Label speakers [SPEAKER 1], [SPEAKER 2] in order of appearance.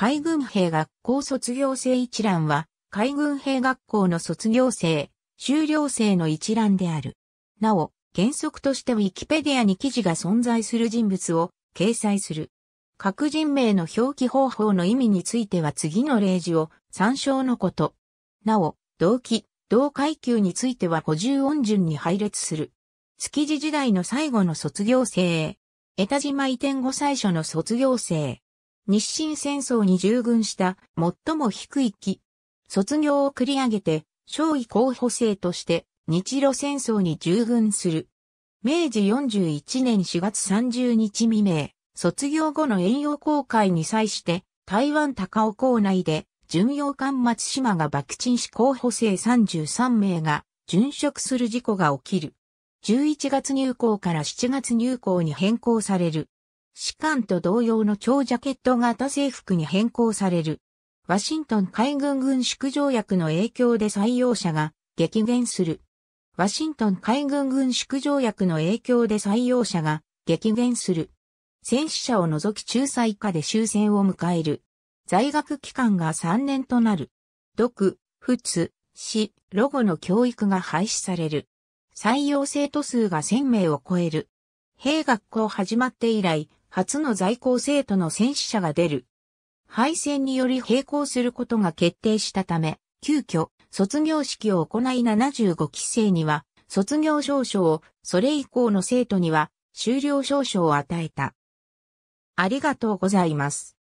[SPEAKER 1] 海軍兵学校卒業生一覧は、海軍兵学校の卒業生、修了生の一覧である。なお、原則としてウィキペディアに記事が存在する人物を掲載する。各人名の表記方法の意味については次の例示を参照のこと。なお、動機、同階級については補充音順に配列する。築地時代の最後の卒業生。江田島移転後最初の卒業生。日清戦争に従軍した最も低い期。卒業を繰り上げて、少尉候補生として日露戦争に従軍する。明治41年4月30日未明、卒業後の遠洋航海に際して、台湾高尾港内で、巡洋艦松島が爆沈し候補生33名が、殉職する事故が起きる。11月入港から7月入港に変更される。士官と同様の長ジャケット型制服に変更される。ワシントン海軍軍縮条約の影響で採用者が激減する。ワシントン海軍軍縮条約の影響で採用者が激減する。戦死者を除き仲裁下で終戦を迎える。在学期間が3年となる。独、仏、死、ロゴの教育が廃止される。採用生徒数が1000名を超える。兵学校始まって以来、初の在校生徒の戦死者が出る。敗戦により並行することが決定したため、急遽、卒業式を行い75期生には、卒業証書を、それ以降の生徒には、修了証書を与えた。ありがとうございます。